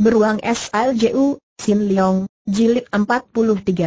Beruang SLJU, Sin Leong, Jilid 43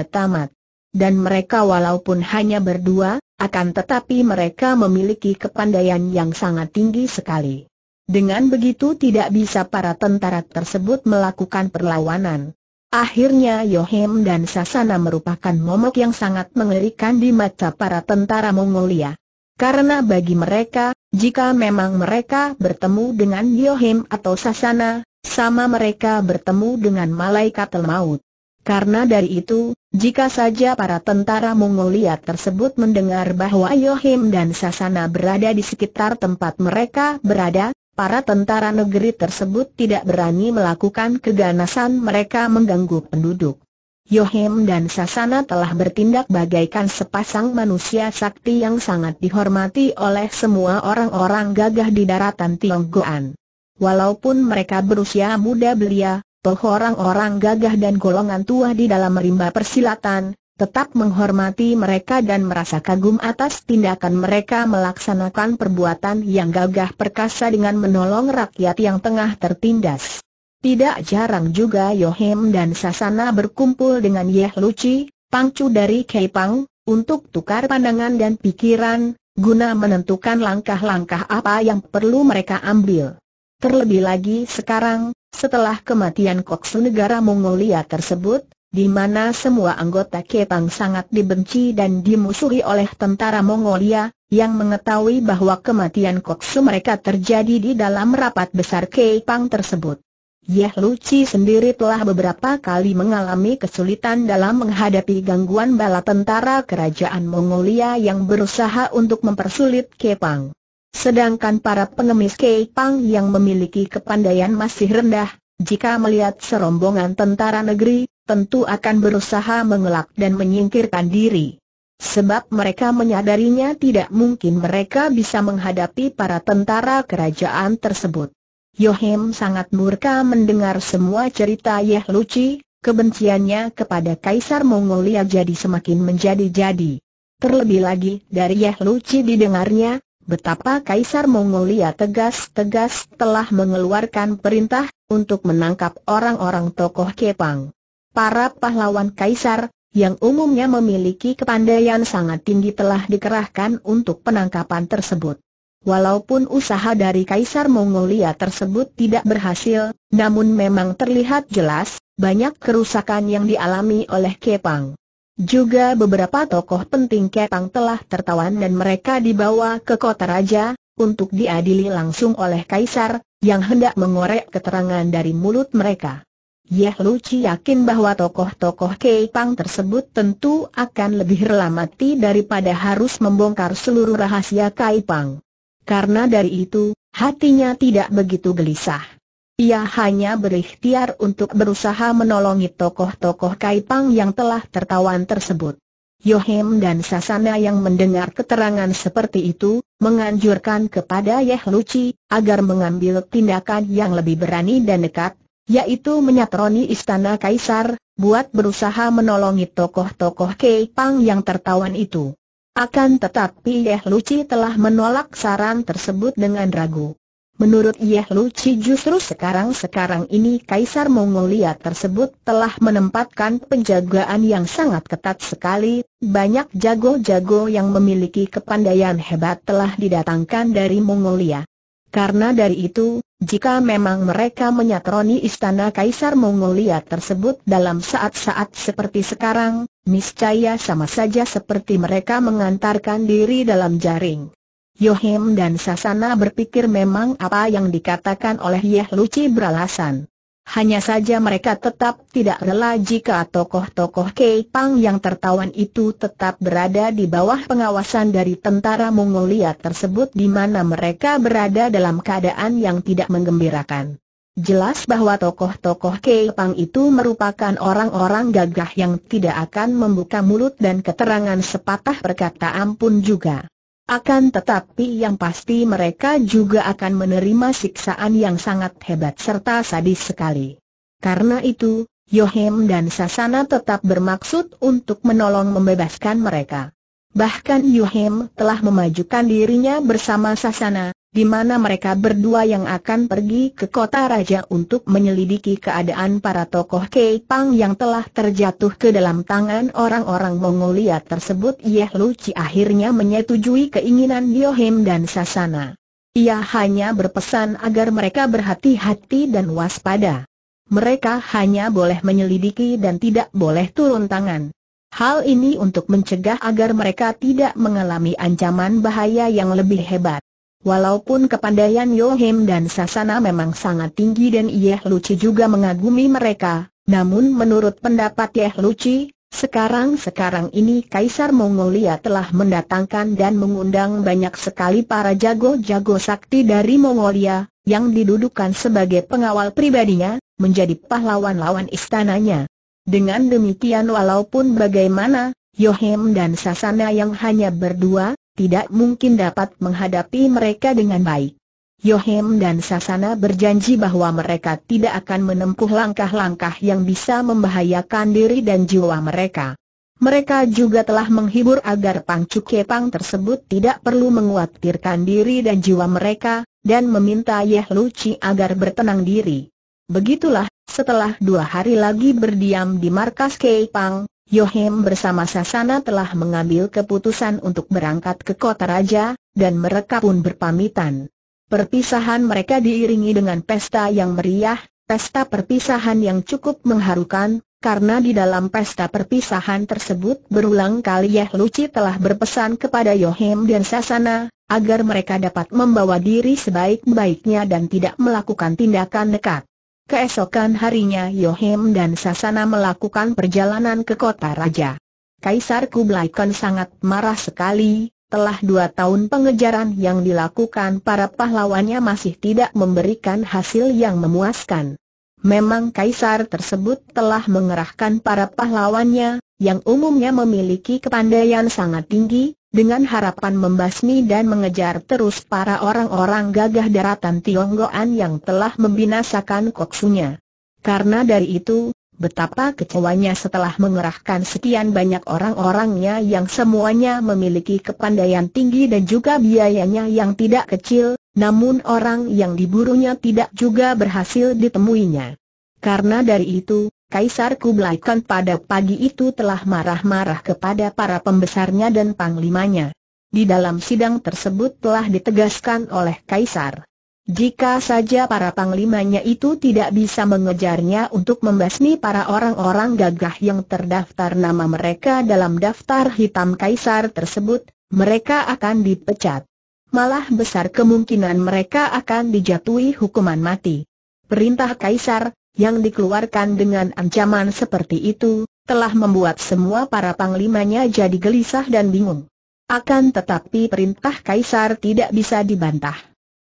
Tamat. Dan mereka walaupun hanya berdua, akan tetapi mereka memiliki kepandaian yang sangat tinggi sekali. Dengan begitu tidak bisa para tentara tersebut melakukan perlawanan. Akhirnya Yohem dan Sasana merupakan momok yang sangat mengerikan di mata para tentara Mongolia. Karena bagi mereka, jika memang mereka bertemu dengan Yohem atau Sasana, sama mereka bertemu dengan malaikat maut. Karena dari itu, jika saja para tentara Mongolia tersebut mendengar bahwa Yohim dan Sasana berada di sekitar tempat mereka berada, para tentara negeri tersebut tidak berani melakukan keganasan mereka mengganggu penduduk. Yohim dan Sasana telah bertindak bagaikan sepasang manusia sakti yang sangat dihormati oleh semua orang-orang gagah di daratan Tionggoan. Walaupun mereka berusia muda belia, toh orang-orang gagah dan golongan tua di dalam rimba persilatan, tetap menghormati mereka dan merasa kagum atas tindakan mereka melaksanakan perbuatan yang gagah perkasa dengan menolong rakyat yang tengah tertindas. Tidak jarang juga Yohem dan Sasana berkumpul dengan Yeh Luci, pangcu dari Kepang, untuk tukar pandangan dan pikiran, guna menentukan langkah-langkah apa yang perlu mereka ambil. Terlebih lagi sekarang, setelah kematian Koksu negara Mongolia tersebut, di mana semua anggota Kepang sangat dibenci dan dimusuhi oleh tentara Mongolia, yang mengetahui bahwa kematian Koksu mereka terjadi di dalam rapat besar Kepang tersebut. Yeh Luci sendiri telah beberapa kali mengalami kesulitan dalam menghadapi gangguan bala tentara kerajaan Mongolia yang berusaha untuk mempersulit Kepang. Sedangkan para pengemis Keipang yang memiliki kepandaian masih rendah, jika melihat serombongan tentara negeri, tentu akan berusaha mengelak dan menyingkirkan diri. Sebab mereka menyadarinya tidak mungkin mereka bisa menghadapi para tentara kerajaan tersebut. Yohem sangat murka mendengar semua cerita Yeh Luci, kebenciannya kepada Kaisar Mongolia jadi semakin menjadi-jadi. Terlebih lagi dari Yeh Luci didengarnya, Betapa Kaisar Mongolia tegas-tegas telah mengeluarkan perintah untuk menangkap orang-orang tokoh Kepang. Para pahlawan Kaisar, yang umumnya memiliki kepandaian sangat tinggi telah dikerahkan untuk penangkapan tersebut. Walaupun usaha dari Kaisar Mongolia tersebut tidak berhasil, namun memang terlihat jelas, banyak kerusakan yang dialami oleh Kepang. Juga beberapa tokoh penting Kepang telah tertawan dan mereka dibawa ke kota raja, untuk diadili langsung oleh kaisar, yang hendak mengorek keterangan dari mulut mereka. Yeh Luci yakin bahwa tokoh-tokoh Kepang tersebut tentu akan lebih rela mati daripada harus membongkar seluruh rahasia Kaipang. Karena dari itu, hatinya tidak begitu gelisah. Ia hanya berikhtiar untuk berusaha menolongi tokoh-tokoh Kaipang yang telah tertawan tersebut. Yohem dan Sasana yang mendengar keterangan seperti itu, menganjurkan kepada Yeh Luci, agar mengambil tindakan yang lebih berani dan dekat, yaitu menyatroni istana Kaisar, buat berusaha menolongi tokoh-tokoh pang yang tertawan itu. Akan tetapi Yeh Luci telah menolak saran tersebut dengan ragu. Menurut Yehluci justru sekarang-sekarang ini Kaisar Mongolia tersebut telah menempatkan penjagaan yang sangat ketat sekali, banyak jago-jago yang memiliki kepandaian hebat telah didatangkan dari Mongolia. Karena dari itu, jika memang mereka menyatroni istana Kaisar Mongolia tersebut dalam saat-saat seperti sekarang, niscaya sama saja seperti mereka mengantarkan diri dalam jaring. Yohim dan Sasana berpikir memang apa yang dikatakan oleh Yeh Luci beralasan. Hanya saja mereka tetap tidak rela jika tokoh-tokoh Keipang yang tertawan itu tetap berada di bawah pengawasan dari tentara Mongolia tersebut di mana mereka berada dalam keadaan yang tidak menggembirakan. Jelas bahwa tokoh-tokoh Keipang itu merupakan orang-orang gagah yang tidak akan membuka mulut dan keterangan sepatah perkataan pun juga akan tetapi yang pasti mereka juga akan menerima siksaan yang sangat hebat serta sadis sekali. Karena itu, Yohem dan Sasana tetap bermaksud untuk menolong membebaskan mereka. Bahkan Yohem telah memajukan dirinya bersama Sasana, di mana mereka berdua yang akan pergi ke kota raja untuk menyelidiki keadaan para tokoh Keipang yang telah terjatuh ke dalam tangan orang-orang Mongolia tersebut Yeh Luci akhirnya menyetujui keinginan Yohim dan Sasana. Ia hanya berpesan agar mereka berhati-hati dan waspada. Mereka hanya boleh menyelidiki dan tidak boleh turun tangan. Hal ini untuk mencegah agar mereka tidak mengalami ancaman bahaya yang lebih hebat. Walaupun kepandaian Yohim dan Sasana memang sangat tinggi dan Yeh Luci juga mengagumi mereka, namun menurut pendapat Yeh Luci, sekarang-sekarang ini Kaisar Mongolia telah mendatangkan dan mengundang banyak sekali para jago-jago sakti dari Mongolia, yang didudukan sebagai pengawal pribadinya, menjadi pahlawan-lawan istananya. Dengan demikian walaupun bagaimana, Yohim dan Sasana yang hanya berdua, tidak mungkin dapat menghadapi mereka dengan baik. Yohem dan Sasana berjanji bahwa mereka tidak akan menempuh langkah-langkah yang bisa membahayakan diri dan jiwa mereka. Mereka juga telah menghibur agar Pang kepang tersebut tidak perlu menguatirkan diri dan jiwa mereka, dan meminta Yeh Luci agar bertenang diri. Begitulah, setelah dua hari lagi berdiam di markas Pang, Yohem bersama Sasana telah mengambil keputusan untuk berangkat ke kota raja, dan mereka pun berpamitan. Perpisahan mereka diiringi dengan pesta yang meriah, pesta perpisahan yang cukup mengharukan, karena di dalam pesta perpisahan tersebut berulang kali Yeh Luci telah berpesan kepada Yohem dan Sasana, agar mereka dapat membawa diri sebaik-baiknya dan tidak melakukan tindakan nekat. Keesokan harinya Yohem dan Sasana melakukan perjalanan ke kota raja. Kaisar Kublai Khan sangat marah sekali, telah dua tahun pengejaran yang dilakukan para pahlawannya masih tidak memberikan hasil yang memuaskan. Memang kaisar tersebut telah mengerahkan para pahlawannya, yang umumnya memiliki kepandaian sangat tinggi, dengan harapan membasmi dan mengejar terus para orang-orang gagah daratan Tionggoan yang telah membinasakan koksunya. Karena dari itu, betapa kecewanya setelah mengerahkan sekian banyak orang-orangnya yang semuanya memiliki kepandaian tinggi dan juga biayanya yang tidak kecil, namun orang yang diburunya tidak juga berhasil ditemuinya. Karena dari itu, Kaisar Kublai Khan pada pagi itu telah marah-marah kepada para pembesarnya dan panglimanya. Di dalam sidang tersebut telah ditegaskan oleh Kaisar. Jika saja para panglimanya itu tidak bisa mengejarnya untuk membasmi para orang-orang gagah yang terdaftar nama mereka dalam daftar hitam Kaisar tersebut, mereka akan dipecat. Malah besar kemungkinan mereka akan dijatuhi hukuman mati. Perintah Kaisar, yang dikeluarkan dengan ancaman seperti itu, telah membuat semua para panglimanya jadi gelisah dan bingung. Akan tetapi perintah Kaisar tidak bisa dibantah.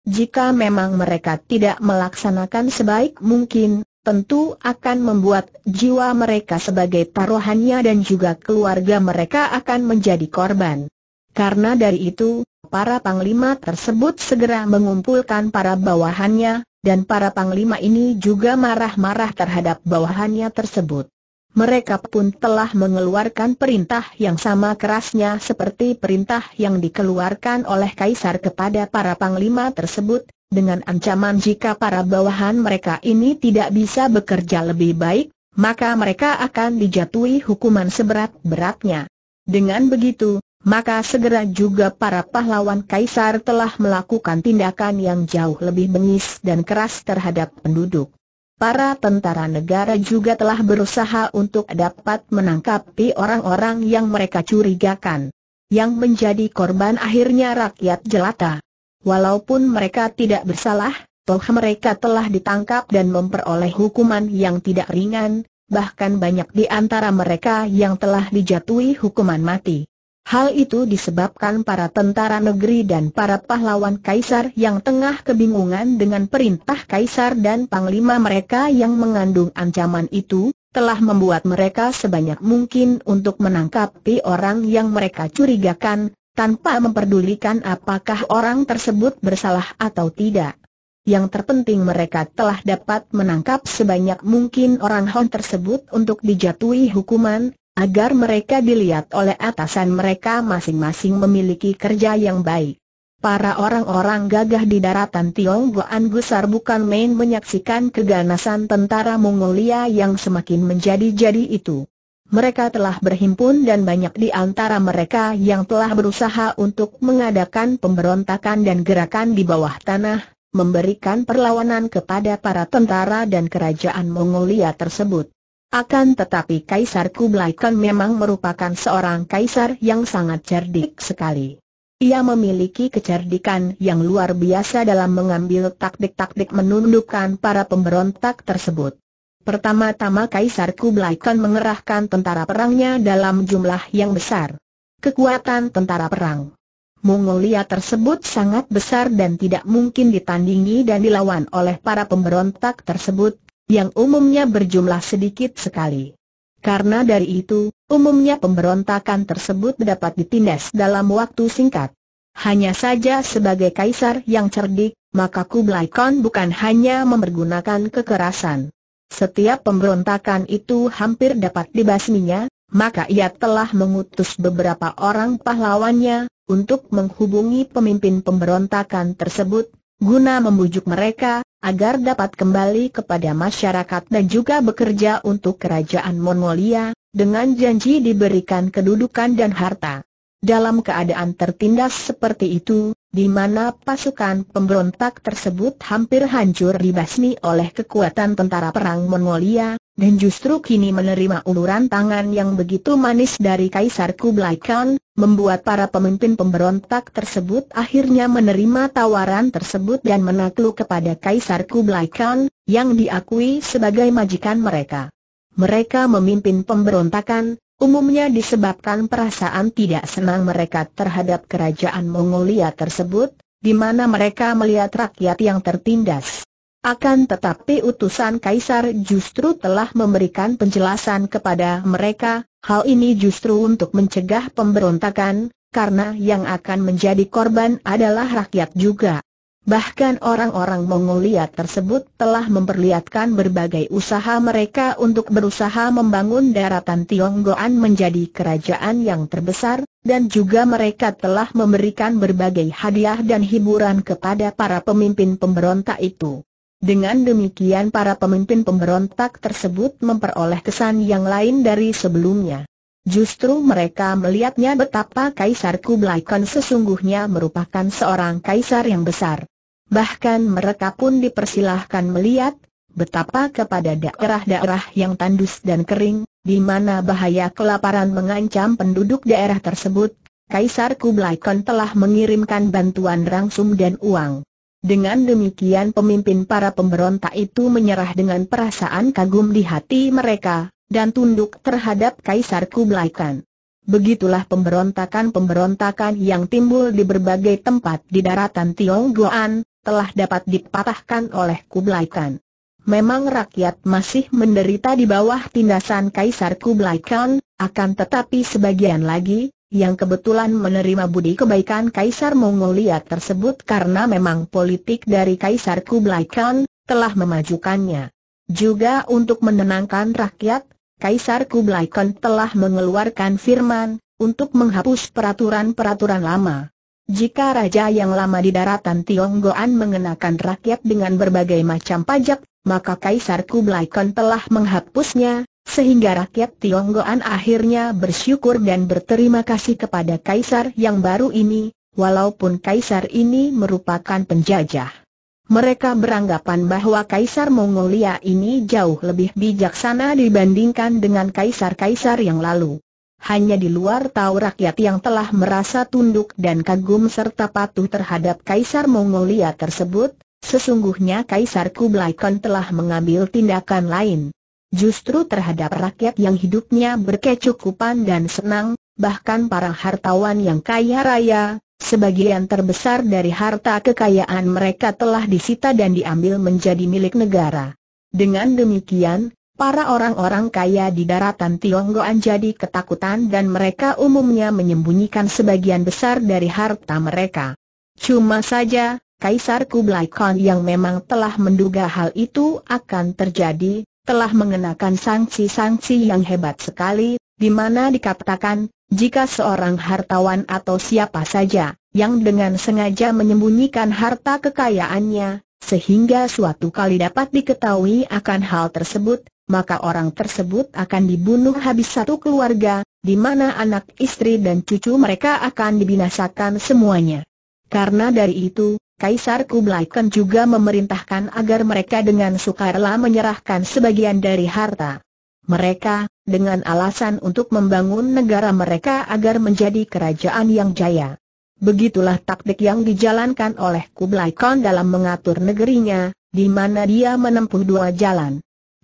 Jika memang mereka tidak melaksanakan sebaik mungkin, tentu akan membuat jiwa mereka sebagai taruhannya dan juga keluarga mereka akan menjadi korban. Karena dari itu, para panglima tersebut segera mengumpulkan para bawahannya, dan para panglima ini juga marah-marah terhadap bawahannya tersebut. Mereka pun telah mengeluarkan perintah yang sama kerasnya seperti perintah yang dikeluarkan oleh Kaisar kepada para panglima tersebut, dengan ancaman jika para bawahan mereka ini tidak bisa bekerja lebih baik, maka mereka akan dijatuhi hukuman seberat-beratnya. Dengan begitu, maka segera juga para pahlawan kaisar telah melakukan tindakan yang jauh lebih bengis dan keras terhadap penduduk. Para tentara negara juga telah berusaha untuk dapat menangkapi orang-orang yang mereka curigakan. Yang menjadi korban akhirnya rakyat jelata. Walaupun mereka tidak bersalah, toh mereka telah ditangkap dan memperoleh hukuman yang tidak ringan, bahkan banyak di antara mereka yang telah dijatuhi hukuman mati. Hal itu disebabkan para tentara negeri dan para pahlawan kaisar yang tengah kebingungan dengan perintah kaisar dan panglima mereka yang mengandung ancaman itu, telah membuat mereka sebanyak mungkin untuk menangkapi orang yang mereka curigakan, tanpa memperdulikan apakah orang tersebut bersalah atau tidak. Yang terpenting mereka telah dapat menangkap sebanyak mungkin orang Hon tersebut untuk dijatuhi hukuman, agar mereka dilihat oleh atasan mereka masing-masing memiliki kerja yang baik. Para orang-orang gagah di daratan Tionggoan gusar bukan main menyaksikan keganasan tentara Mongolia yang semakin menjadi-jadi itu. Mereka telah berhimpun dan banyak di antara mereka yang telah berusaha untuk mengadakan pemberontakan dan gerakan di bawah tanah, memberikan perlawanan kepada para tentara dan kerajaan Mongolia tersebut. Akan tetapi Kaisar Kublai Khan memang merupakan seorang kaisar yang sangat cerdik sekali. Ia memiliki kecerdikan yang luar biasa dalam mengambil taktik-taktik menundukkan para pemberontak tersebut. Pertama-tama Kaisar Kublai Khan mengerahkan tentara perangnya dalam jumlah yang besar. Kekuatan tentara perang Mongolia tersebut sangat besar dan tidak mungkin ditandingi dan dilawan oleh para pemberontak tersebut, yang umumnya berjumlah sedikit sekali. Karena dari itu, umumnya pemberontakan tersebut dapat ditindas dalam waktu singkat. Hanya saja sebagai kaisar yang cerdik, maka Kublai Khan bukan hanya mempergunakan kekerasan. Setiap pemberontakan itu hampir dapat dibasminya, maka ia telah mengutus beberapa orang pahlawannya untuk menghubungi pemimpin pemberontakan tersebut, guna membujuk mereka agar dapat kembali kepada masyarakat dan juga bekerja untuk kerajaan Mongolia, dengan janji diberikan kedudukan dan harta. Dalam keadaan tertindas seperti itu, di mana pasukan pemberontak tersebut hampir hancur dibasmi oleh kekuatan tentara perang Mongolia, dan justru kini menerima uluran tangan yang begitu manis dari Kaisar Kublai Khan, membuat para pemimpin pemberontak tersebut akhirnya menerima tawaran tersebut dan menakluk kepada Kaisar Kublai Khan, yang diakui sebagai majikan mereka. Mereka memimpin pemberontakan, umumnya disebabkan perasaan tidak senang mereka terhadap kerajaan Mongolia tersebut, di mana mereka melihat rakyat yang tertindas. Akan tetapi utusan Kaisar justru telah memberikan penjelasan kepada mereka, Hal ini justru untuk mencegah pemberontakan, karena yang akan menjadi korban adalah rakyat juga. Bahkan orang-orang Mongolia tersebut telah memperlihatkan berbagai usaha mereka untuk berusaha membangun daratan Tionggoan menjadi kerajaan yang terbesar, dan juga mereka telah memberikan berbagai hadiah dan hiburan kepada para pemimpin pemberontak itu. Dengan demikian para pemimpin pemberontak tersebut memperoleh kesan yang lain dari sebelumnya. Justru mereka melihatnya betapa Kaisar Kublai Khan sesungguhnya merupakan seorang kaisar yang besar. Bahkan mereka pun dipersilahkan melihat betapa kepada daerah-daerah yang tandus dan kering, di mana bahaya kelaparan mengancam penduduk daerah tersebut, Kaisar Kublai Khan telah mengirimkan bantuan rangsum dan uang. Dengan demikian pemimpin para pemberontak itu menyerah dengan perasaan kagum di hati mereka, dan tunduk terhadap Kaisar Kublai Khan. Begitulah pemberontakan-pemberontakan yang timbul di berbagai tempat di daratan Tionggoan, telah dapat dipatahkan oleh Kublai Khan. Memang rakyat masih menderita di bawah tindasan Kaisar Kublai Khan, akan tetapi sebagian lagi, yang kebetulan menerima budi kebaikan Kaisar Mongolia tersebut karena memang politik dari Kaisar Kublai Khan telah memajukannya. Juga untuk menenangkan rakyat, Kaisar Kublai Khan telah mengeluarkan firman untuk menghapus peraturan-peraturan lama. Jika raja yang lama di daratan Tionggoan mengenakan rakyat dengan berbagai macam pajak, maka Kaisar Kublai Khan telah menghapusnya, sehingga rakyat Tionggoan akhirnya bersyukur dan berterima kasih kepada kaisar yang baru ini, walaupun kaisar ini merupakan penjajah. Mereka beranggapan bahwa Kaisar Mongolia ini jauh lebih bijaksana dibandingkan dengan kaisar-kaisar yang lalu. Hanya di luar tahu rakyat yang telah merasa tunduk dan kagum serta patuh terhadap Kaisar Mongolia tersebut, sesungguhnya Kaisar Kublai Khan telah mengambil tindakan lain. Justru terhadap rakyat yang hidupnya berkecukupan dan senang, bahkan para hartawan yang kaya raya, sebagian terbesar dari harta kekayaan mereka telah disita dan diambil menjadi milik negara. Dengan demikian, Para orang-orang kaya di daratan Tionggoan jadi ketakutan dan mereka umumnya menyembunyikan sebagian besar dari harta mereka. Cuma saja, Kaisar Kublai Khan yang memang telah menduga hal itu akan terjadi, telah mengenakan sanksi-sanksi yang hebat sekali, di mana dikatakan, jika seorang hartawan atau siapa saja, yang dengan sengaja menyembunyikan harta kekayaannya, sehingga suatu kali dapat diketahui akan hal tersebut, maka orang tersebut akan dibunuh habis satu keluarga, di mana anak istri dan cucu mereka akan dibinasakan semuanya. Karena dari itu, Kaisar Kublai Khan juga memerintahkan agar mereka dengan sukarela menyerahkan sebagian dari harta mereka, dengan alasan untuk membangun negara mereka agar menjadi kerajaan yang jaya. Begitulah taktik yang dijalankan oleh Kublai Khan dalam mengatur negerinya, di mana dia menempuh dua jalan.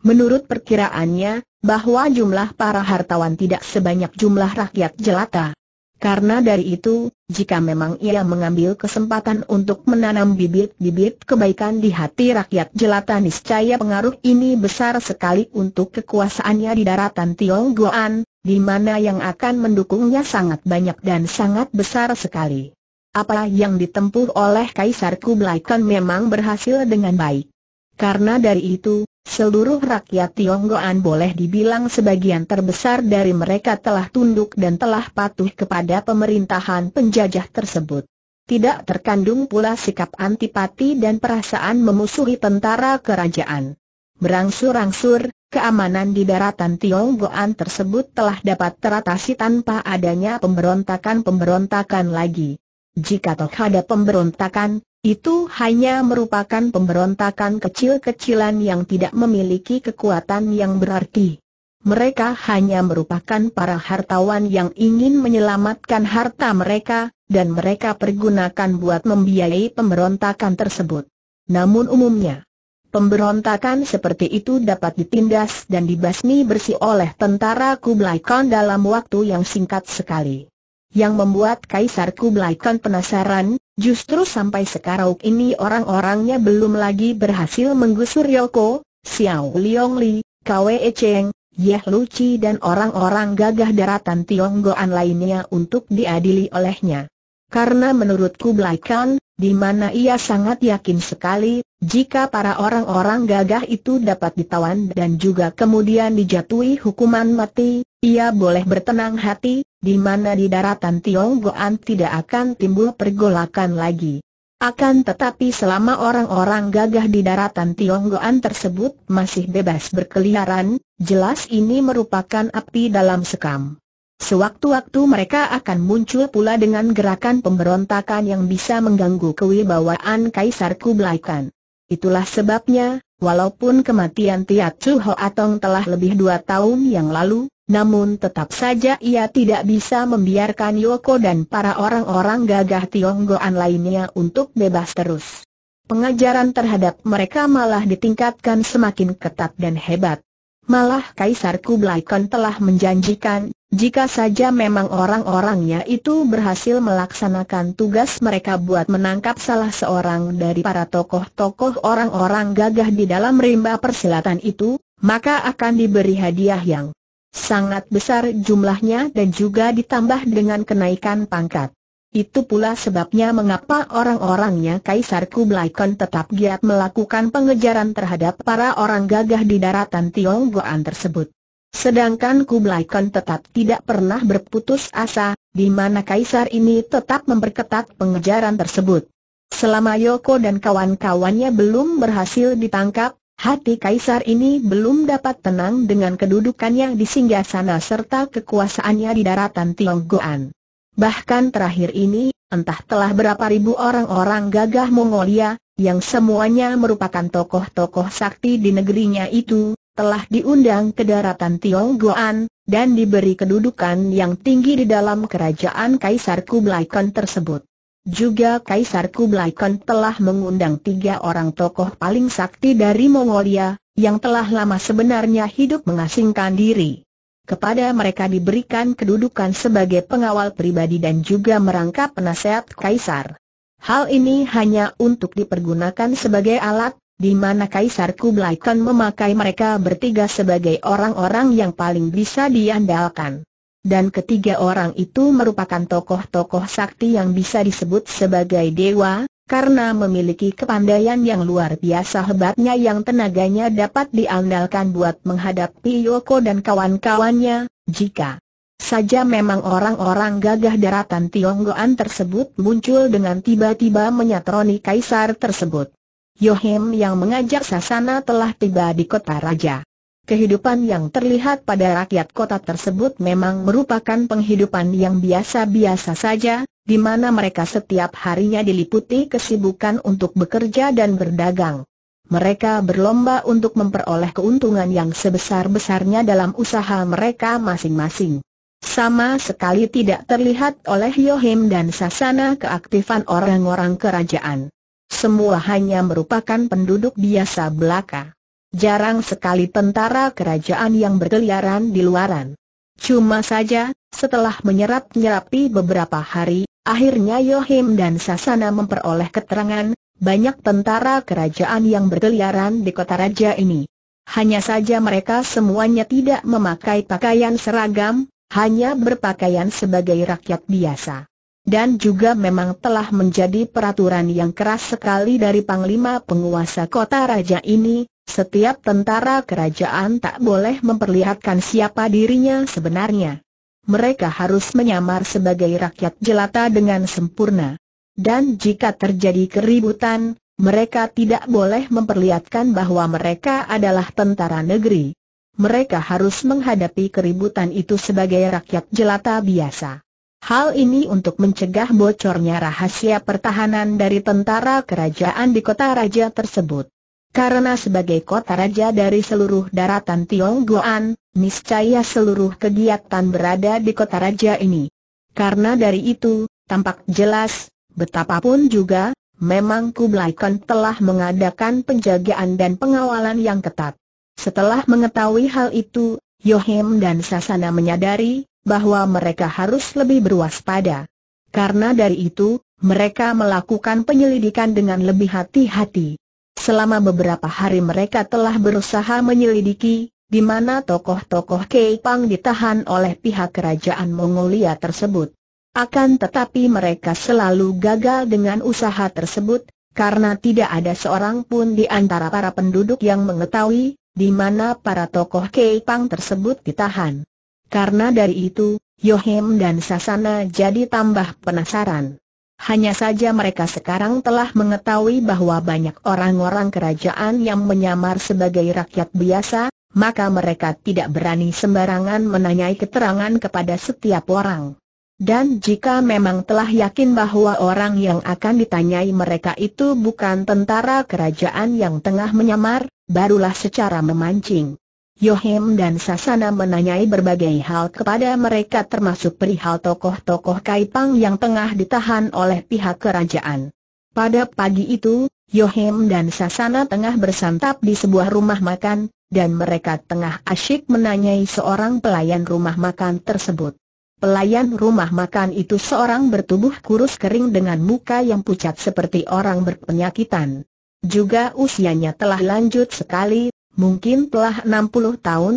Menurut perkiraannya, bahwa jumlah para hartawan tidak sebanyak jumlah rakyat jelata. Karena dari itu, jika memang ia mengambil kesempatan untuk menanam bibit-bibit kebaikan di hati rakyat jelata niscaya pengaruh ini besar sekali untuk kekuasaannya di daratan Tionggoan, di mana yang akan mendukungnya sangat banyak dan sangat besar sekali. Apa yang ditempuh oleh Kaisar Kublai Khan memang berhasil dengan baik. Karena dari itu, Seluruh rakyat Tionggoan boleh dibilang sebagian terbesar dari mereka telah tunduk dan telah patuh kepada pemerintahan penjajah tersebut. Tidak terkandung pula sikap antipati dan perasaan memusuhi tentara kerajaan. Berangsur-angsur, keamanan di daratan Tionggoan tersebut telah dapat teratasi tanpa adanya pemberontakan-pemberontakan lagi. Jika toh ada pemberontakan, itu hanya merupakan pemberontakan kecil-kecilan yang tidak memiliki kekuatan yang berarti. Mereka hanya merupakan para hartawan yang ingin menyelamatkan harta mereka, dan mereka pergunakan buat membiayai pemberontakan tersebut. Namun umumnya, pemberontakan seperti itu dapat ditindas dan dibasmi bersih oleh tentara Kublai Khan dalam waktu yang singkat sekali. Yang membuat Kaisar Kublai Khan penasaran, Justru sampai sekarang ini orang-orangnya belum lagi berhasil menggusur Yoko, Xiao Liong Li, Kwe Cheng, Yeh Luci dan orang-orang gagah daratan Tionggoan lainnya untuk diadili olehnya. Karena menurutku Blaikan, di mana ia sangat yakin sekali, jika para orang-orang gagah itu dapat ditawan dan juga kemudian dijatuhi hukuman mati, ia boleh bertenang hati, di mana di daratan Tionggoan tidak akan timbul pergolakan lagi. Akan tetapi selama orang-orang gagah di daratan Tionggoan tersebut masih bebas berkeliaran, jelas ini merupakan api dalam sekam. Sewaktu-waktu mereka akan muncul pula dengan gerakan pemberontakan yang bisa mengganggu kewibawaan Kaisar Kublai Khan. Itulah sebabnya, walaupun kematian Tiat Chu Atong telah lebih dua tahun yang lalu, namun tetap saja ia tidak bisa membiarkan Yoko dan para orang-orang gagah Tionggoan lainnya untuk bebas terus. Pengajaran terhadap mereka malah ditingkatkan semakin ketat dan hebat. Malah Kaisar Kublai Khan telah menjanjikan, jika saja memang orang-orangnya itu berhasil melaksanakan tugas mereka buat menangkap salah seorang dari para tokoh-tokoh orang-orang gagah di dalam rimba persilatan itu, maka akan diberi hadiah yang Sangat besar jumlahnya dan juga ditambah dengan kenaikan pangkat. Itu pula sebabnya mengapa orang-orangnya Kaisar Kublai Khan tetap giat melakukan pengejaran terhadap para orang gagah di daratan Tionggoan tersebut. Sedangkan Kublai Khan tetap tidak pernah berputus asa, di mana Kaisar ini tetap memperketat pengejaran tersebut. Selama Yoko dan kawan-kawannya belum berhasil ditangkap, Hati kaisar ini belum dapat tenang dengan kedudukannya di singgah sana serta kekuasaannya di daratan Tionggoan. Bahkan terakhir ini, entah telah berapa ribu orang-orang gagah Mongolia, yang semuanya merupakan tokoh-tokoh sakti di negerinya itu, telah diundang ke daratan Tionggoan, dan diberi kedudukan yang tinggi di dalam kerajaan Kaisar Kublai Khan tersebut. Juga Kaisar Kublai Khan telah mengundang tiga orang tokoh paling sakti dari Mongolia, yang telah lama sebenarnya hidup mengasingkan diri. Kepada mereka diberikan kedudukan sebagai pengawal pribadi dan juga merangkap penasehat Kaisar. Hal ini hanya untuk dipergunakan sebagai alat, di mana Kaisar Kublai Khan memakai mereka bertiga sebagai orang-orang yang paling bisa diandalkan dan ketiga orang itu merupakan tokoh-tokoh sakti yang bisa disebut sebagai dewa, karena memiliki kepandaian yang luar biasa hebatnya yang tenaganya dapat diandalkan buat menghadapi Yoko dan kawan-kawannya, jika saja memang orang-orang gagah daratan Tionggoan tersebut muncul dengan tiba-tiba menyatroni kaisar tersebut. Yohim yang mengajak Sasana telah tiba di kota raja. Kehidupan yang terlihat pada rakyat kota tersebut memang merupakan penghidupan yang biasa-biasa saja, di mana mereka setiap harinya diliputi kesibukan untuk bekerja dan berdagang. Mereka berlomba untuk memperoleh keuntungan yang sebesar-besarnya dalam usaha mereka masing-masing. Sama sekali tidak terlihat oleh Yohim dan Sasana keaktifan orang-orang kerajaan. Semua hanya merupakan penduduk biasa belaka. Jarang sekali tentara kerajaan yang berkeliaran di luaran. Cuma saja, setelah menyerap-nyerapi beberapa hari, akhirnya Yohim dan Sasana memperoleh keterangan, banyak tentara kerajaan yang berkeliaran di kota raja ini. Hanya saja mereka semuanya tidak memakai pakaian seragam, hanya berpakaian sebagai rakyat biasa dan juga memang telah menjadi peraturan yang keras sekali dari Panglima penguasa kota raja ini, setiap tentara kerajaan tak boleh memperlihatkan siapa dirinya sebenarnya. Mereka harus menyamar sebagai rakyat jelata dengan sempurna. Dan jika terjadi keributan, mereka tidak boleh memperlihatkan bahwa mereka adalah tentara negeri. Mereka harus menghadapi keributan itu sebagai rakyat jelata biasa. Hal ini untuk mencegah bocornya rahasia pertahanan dari tentara kerajaan di kota raja tersebut. Karena sebagai kota raja dari seluruh daratan Tionggoan, niscaya seluruh kegiatan berada di kota raja ini. Karena dari itu, tampak jelas, betapapun juga, memang Kublai Khan telah mengadakan penjagaan dan pengawalan yang ketat. Setelah mengetahui hal itu, Yohim dan Sasana menyadari bahwa mereka harus lebih berwaspada. Karena dari itu, mereka melakukan penyelidikan dengan lebih hati-hati. Selama beberapa hari mereka telah berusaha menyelidiki, di mana tokoh-tokoh Keipang ditahan oleh pihak kerajaan Mongolia tersebut. Akan tetapi mereka selalu gagal dengan usaha tersebut, karena tidak ada seorang pun di antara para penduduk yang mengetahui, di mana para tokoh Keipang tersebut ditahan. Karena dari itu, Yohem dan Sasana jadi tambah penasaran. Hanya saja mereka sekarang telah mengetahui bahwa banyak orang-orang kerajaan yang menyamar sebagai rakyat biasa, maka mereka tidak berani sembarangan menanyai keterangan kepada setiap orang. Dan jika memang telah yakin bahwa orang yang akan ditanyai mereka itu bukan tentara kerajaan yang tengah menyamar, barulah secara memancing Yohem dan Sasana menanyai berbagai hal kepada mereka termasuk perihal tokoh-tokoh Kaipang yang tengah ditahan oleh pihak kerajaan. Pada pagi itu, Yohem dan Sasana tengah bersantap di sebuah rumah makan, dan mereka tengah asyik menanyai seorang pelayan rumah makan tersebut. Pelayan rumah makan itu seorang bertubuh kurus kering dengan muka yang pucat seperti orang berpenyakitan. Juga usianya telah lanjut sekali, mungkin telah 60 tahun.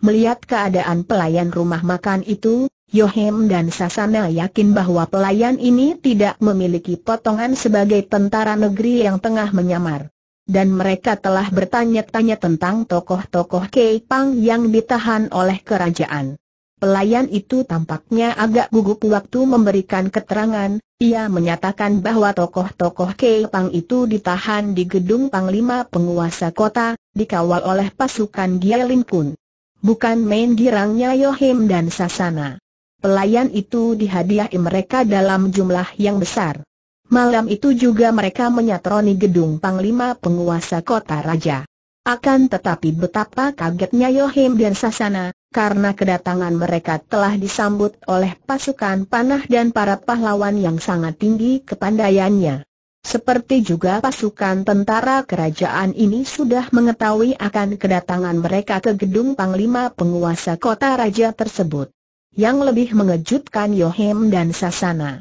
Melihat keadaan pelayan rumah makan itu, Yohem dan Sasana yakin bahwa pelayan ini tidak memiliki potongan sebagai tentara negeri yang tengah menyamar. Dan mereka telah bertanya-tanya tentang tokoh-tokoh Keipang yang ditahan oleh kerajaan. Pelayan itu tampaknya agak gugup waktu memberikan keterangan, ia menyatakan bahwa tokoh-tokoh Kepang itu ditahan di gedung Panglima Penguasa Kota, dikawal oleh pasukan Gielin Kun. Bukan main girangnya Yohim dan Sasana. Pelayan itu dihadiahi mereka dalam jumlah yang besar. Malam itu juga mereka menyatroni gedung Panglima Penguasa Kota Raja. Akan tetapi betapa kagetnya Yohim dan Sasana, karena kedatangan mereka telah disambut oleh pasukan panah dan para pahlawan yang sangat tinggi kepandaiannya. Seperti juga pasukan tentara kerajaan ini sudah mengetahui akan kedatangan mereka ke gedung Panglima penguasa kota raja tersebut. Yang lebih mengejutkan Yohim dan Sasana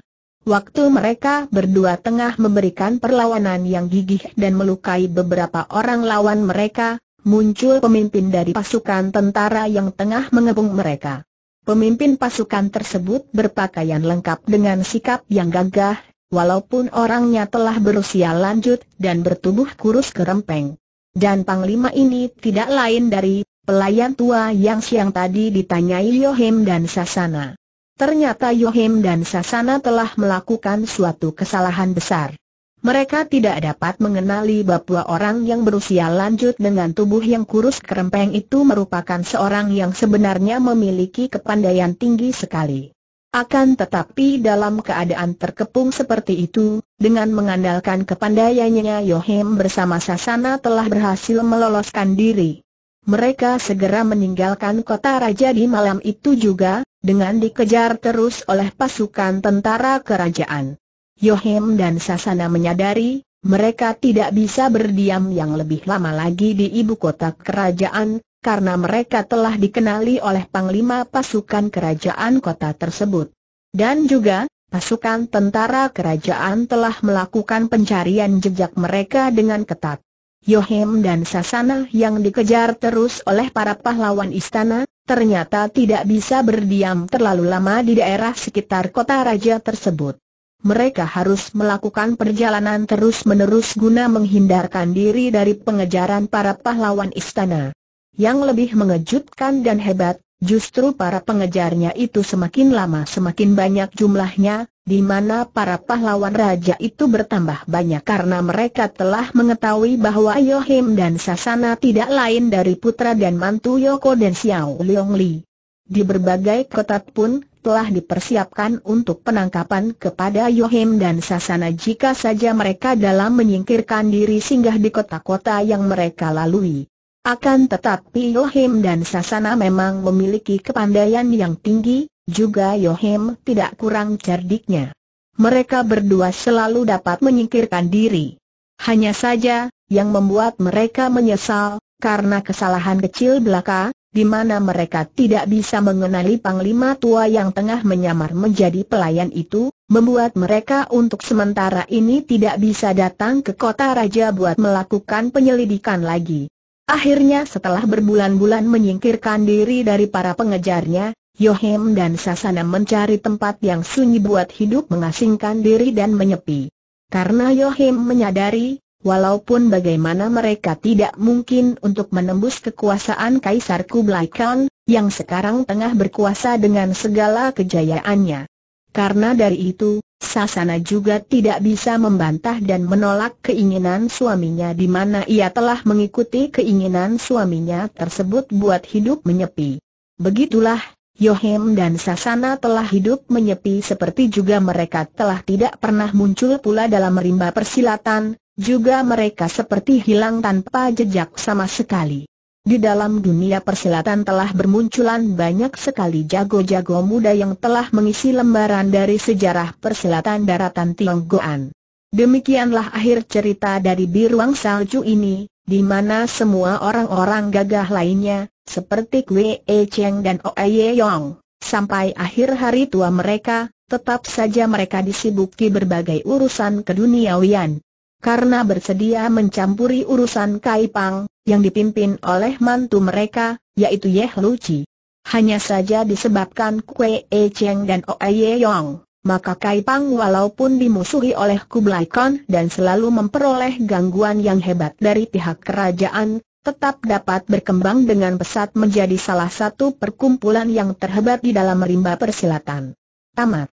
Waktu mereka berdua tengah memberikan perlawanan yang gigih dan melukai beberapa orang lawan mereka, muncul pemimpin dari pasukan tentara yang tengah mengepung mereka. Pemimpin pasukan tersebut berpakaian lengkap dengan sikap yang gagah, walaupun orangnya telah berusia lanjut dan bertubuh kurus kerempeng. Dan panglima ini tidak lain dari pelayan tua yang siang tadi ditanyai Yohim dan Sasana. Ternyata Yohim dan Sasana telah melakukan suatu kesalahan besar. Mereka tidak dapat mengenali bahwa orang yang berusia lanjut dengan tubuh yang kurus kerempeng itu merupakan seorang yang sebenarnya memiliki kepandaian tinggi sekali. Akan tetapi dalam keadaan terkepung seperti itu, dengan mengandalkan kepandaiannya Yohim bersama Sasana telah berhasil meloloskan diri. Mereka segera meninggalkan kota raja di malam itu juga, dengan dikejar terus oleh pasukan tentara kerajaan. Yohem dan Sasana menyadari, mereka tidak bisa berdiam yang lebih lama lagi di ibu kota kerajaan, karena mereka telah dikenali oleh panglima pasukan kerajaan kota tersebut. Dan juga, pasukan tentara kerajaan telah melakukan pencarian jejak mereka dengan ketat. Yohem dan Sasana yang dikejar terus oleh para pahlawan istana, ternyata tidak bisa berdiam terlalu lama di daerah sekitar kota raja tersebut. Mereka harus melakukan perjalanan terus-menerus guna menghindarkan diri dari pengejaran para pahlawan istana. Yang lebih mengejutkan dan hebat, justru para pengejarnya itu semakin lama semakin banyak jumlahnya, di mana para pahlawan raja itu bertambah banyak karena mereka telah mengetahui bahwa Yohim dan Sasana tidak lain dari putra dan mantu Yoko dan Xiao Leong Li. Di berbagai kota pun telah dipersiapkan untuk penangkapan kepada Yohim dan Sasana jika saja mereka dalam menyingkirkan diri singgah di kota-kota yang mereka lalui. Akan tetapi Yohim dan Sasana memang memiliki kepandaian yang tinggi, juga Yohim tidak kurang cerdiknya. Mereka berdua selalu dapat menyingkirkan diri. Hanya saja, yang membuat mereka menyesal, karena kesalahan kecil belaka, di mana mereka tidak bisa mengenali panglima tua yang tengah menyamar menjadi pelayan itu, membuat mereka untuk sementara ini tidak bisa datang ke kota raja buat melakukan penyelidikan lagi. Akhirnya setelah berbulan-bulan menyingkirkan diri dari para pengejarnya, Yohem dan Sasana mencari tempat yang sunyi buat hidup mengasingkan diri dan menyepi. Karena Yohem menyadari, walaupun bagaimana mereka tidak mungkin untuk menembus kekuasaan Kaisar Kublai Khan, yang sekarang tengah berkuasa dengan segala kejayaannya. Karena dari itu, Sasana juga tidak bisa membantah dan menolak keinginan suaminya di mana ia telah mengikuti keinginan suaminya tersebut buat hidup menyepi. Begitulah, Yohem dan Sasana telah hidup menyepi seperti juga mereka telah tidak pernah muncul pula dalam rimba persilatan, juga mereka seperti hilang tanpa jejak sama sekali. Di dalam dunia persilatan telah bermunculan banyak sekali jago-jago muda yang telah mengisi lembaran dari sejarah persilatan daratan Tionggoan. Demikianlah akhir cerita dari Biruang Salju ini, di mana semua orang-orang gagah lainnya, seperti Kwe E Cheng dan Oe Yong. Sampai akhir hari tua mereka, tetap saja mereka disibuki berbagai urusan keduniawian. Karena bersedia mencampuri urusan Kaipang, yang dipimpin oleh mantu mereka, yaitu Ye Luci. Hanya saja disebabkan Kue E Cheng dan Oe Yong, maka Kaipang walaupun dimusuhi oleh Kublai Khan dan selalu memperoleh gangguan yang hebat dari pihak kerajaan, tetap dapat berkembang dengan pesat menjadi salah satu perkumpulan yang terhebat di dalam rimba persilatan. Tamat.